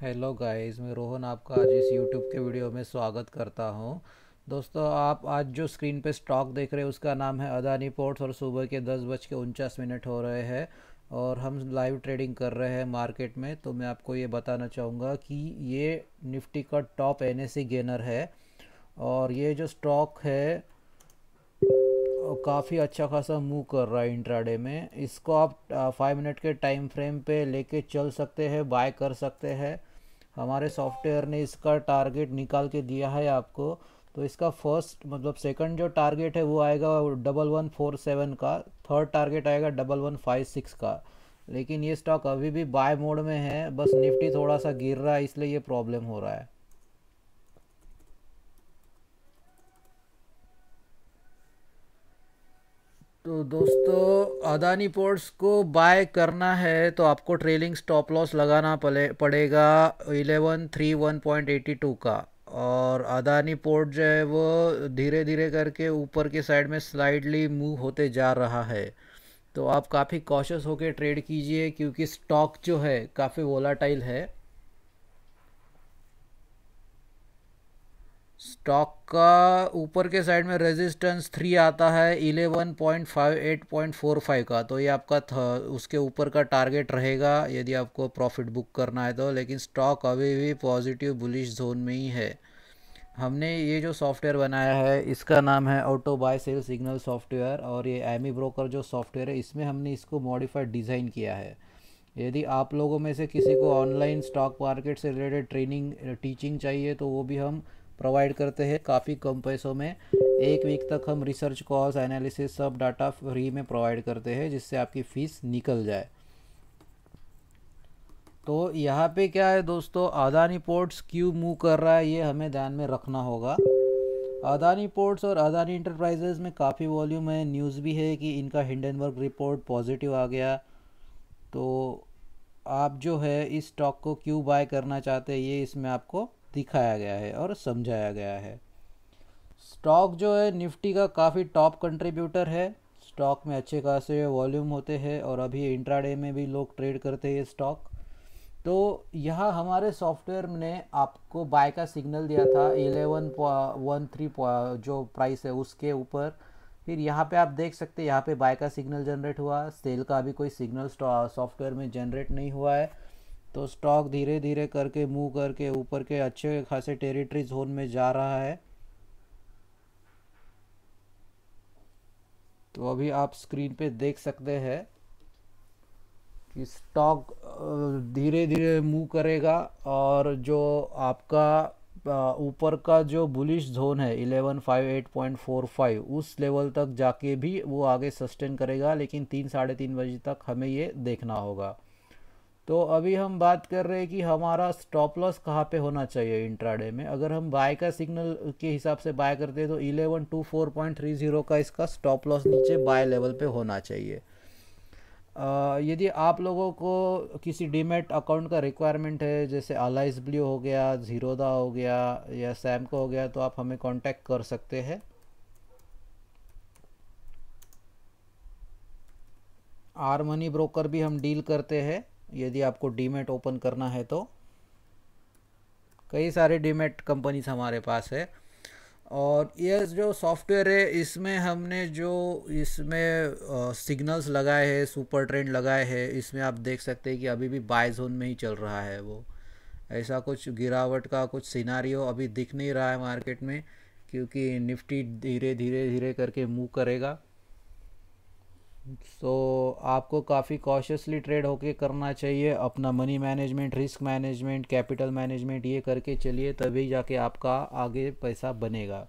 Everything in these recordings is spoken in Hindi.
हेलो गाइस मैं रोहन आपका आज इस यूट्यूब के वीडियो में स्वागत करता हूं दोस्तों आप आज जो स्क्रीन पे स्टॉक देख रहे हैं उसका नाम है अदानी पोर्ट्स और सुबह के दस बज के उनचास मिनट हो रहे हैं और हम लाइव ट्रेडिंग कर रहे हैं मार्केट में तो मैं आपको ये बताना चाहूँगा कि ये निफ्टी का टॉप एन गेनर है और ये जो स्टॉक है काफ़ी अच्छा खासा मूव कर रहा है इंट्राडे में इसको आप फाइव मिनट के टाइम फ्रेम पे लेके चल सकते हैं बाय कर सकते हैं हमारे सॉफ्टवेयर ने इसका टारगेट निकाल के दिया है आपको तो इसका फर्स्ट मतलब सेकंड जो टारगेट है वो आएगा डबल वन फोर सेवन का थर्ड टारगेट आएगा डबल वन फाइव सिक्स का लेकिन ये स्टॉक अभी भी बाय मोड में है बस निफ्टी थोड़ा सा गिर रहा है इसलिए ये प्रॉब्लम हो रहा है तो दोस्तों अदानी पोर्ट्स को बाय करना है तो आपको ट्रेलिंग स्टॉप लॉस लगाना पले पड़ेगा eleven three one point eighty two का और अदानी पोर्ट जो है वो धीरे धीरे करके ऊपर के साइड में स्लाइडली मूव होते जा रहा है तो आप काफ़ी कॉशस होकर ट्रेड कीजिए क्योंकि स्टॉक जो है काफ़ी वोलाटाइल है स्टॉक का ऊपर के साइड में रेजिस्टेंस थ्री आता है eleven point five eight point four five का तो ये आपका उसके ऊपर का टारगेट रहेगा यदि आपको प्रॉफिट बुक करना है तो लेकिन स्टॉक अभी भी पॉजिटिव बुलिश जोन में ही है हमने ये जो सॉफ्टवेयर बनाया है इसका नाम है auto buy sell signal software और ये एमी ब्रोकर जो सॉफ्टवेयर है इसमें हमने इसको मॉडिफाइड डिज़ाइन किया है यदि आप लोगों में से किसी को ऑनलाइन स्टॉक मार्केट से रिलेटेड ट्रेनिंग टीचिंग चाहिए तो वो भी हम प्रोवाइड करते हैं काफ़ी कम पैसों में एक वीक तक हम रिसर्च कॉज एनालिसिस सब डाटा फ्री में प्रोवाइड करते हैं जिससे आपकी फ़ीस निकल जाए तो यहाँ पे क्या है दोस्तों अदानी पोर्ट्स क्यों मूव कर रहा है ये हमें ध्यान में रखना होगा अदानी पोर्ट्स और अदानी इंटरप्राइजेज़ में काफ़ी वॉल्यूम है न्यूज़ भी है कि इनका हिंडनबर्ग रिपोर्ट पॉजिटिव आ गया तो आप जो है इस स्टॉक को क्यों बाय करना चाहते हैं ये इसमें आपको दिखाया गया है और समझाया गया है स्टॉक जो है निफ्टी का काफ़ी टॉप कंट्रीब्यूटर है स्टॉक में अच्छे खासे वॉल्यूम होते हैं और अभी इंट्राडे में भी लोग ट्रेड करते हैं स्टॉक तो यह हमारे सॉफ्टवेयर ने आपको बाय का सिग्नल दिया था एलेवन वन थ्री जो प्राइस है उसके ऊपर फिर यहाँ पे आप देख सकते हैं यहाँ पे बाय का सिग्नल जनरेट हुआ सेल का अभी कोई सिग्नल सॉफ्टवेयर में जनरेट नहीं हुआ है तो स्टॉक धीरे धीरे करके मूव करके ऊपर के अच्छे खासे टेरिटरी जोन में जा रहा है तो अभी आप स्क्रीन पे देख सकते हैं कि स्टॉक धीरे धीरे मूव करेगा और जो आपका ऊपर का जो बुलिश जोन है eleven five eight point four five उस लेवल तक जाके भी वो आगे सस्टेन करेगा लेकिन तीन साढ़े तीन बजे तक हमें ये देखना होगा तो अभी हम बात कर रहे हैं कि हमारा स्टॉप लॉस कहाँ पे होना चाहिए इंट्राडे में अगर हम बाय का सिग्नल के हिसाब से बाय करते हैं तो eleven two four point three zero का इसका स्टॉप लॉस नीचे बाय लेवल पे होना चाहिए यदि आप लोगों को किसी डीमेट अकाउंट का रिक्वायरमेंट है जैसे अलाइस ब्ल्यू हो गया जीरोदा हो गया या सैम को हो गया तो आप हमें कॉन्टैक्ट कर सकते हैं आर मनी ब्रोकर भी हम डील करते हैं यदि आपको डीमेट ओपन करना है तो कई सारे डीमेट कंपनीज हमारे पास है और ये जो सॉफ्टवेयर है इसमें हमने जो इसमें सिग्नल्स लगाए हैं सुपर ट्रेंड लगाए हैं इसमें आप देख सकते हैं कि अभी भी बाय जोन में ही चल रहा है वो ऐसा कुछ गिरावट का कुछ सिनारियो अभी दिख नहीं रहा है मार्केट में क्योंकि निफ्टी धीरे धीरे धीरे करके मूव करेगा सो so, आपको काफ़ी कॉशियसली ट्रेड होके करना चाहिए अपना money management risk management capital management ये करके चलिए तभी जाके आपका आगे पैसा बनेगा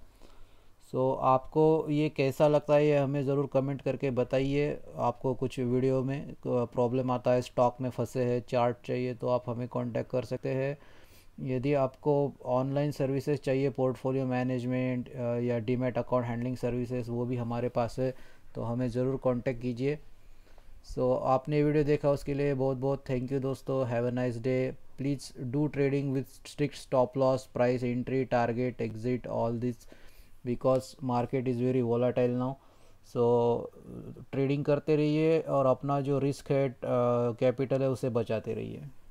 सो so, आपको ये कैसा लगता है ये हमें ज़रूर कमेंट करके बताइए आपको कुछ वीडियो में प्रॉब्लम आता है स्टॉक में फंसे हैं चार्ट चाहिए तो आप हमें कांटेक्ट कर सकते हैं यदि आपको ऑनलाइन सर्विसेज चाहिए पोर्टफोलियो मैनेजमेंट या डीमेट अकाउंट हैंडलिंग सर्विसेज वो भी हमारे पास है तो हमें ज़रूर कांटेक्ट कीजिए सो so, आपने वीडियो देखा उसके लिए बहुत बहुत थैंक यू दोस्तों have a nice day please do trading with strict stop loss price entry target exit all this because market is very volatile now so trading करते रहिए और अपना जो रिस्क है कैपिटल uh, है उसे बचाते रहिए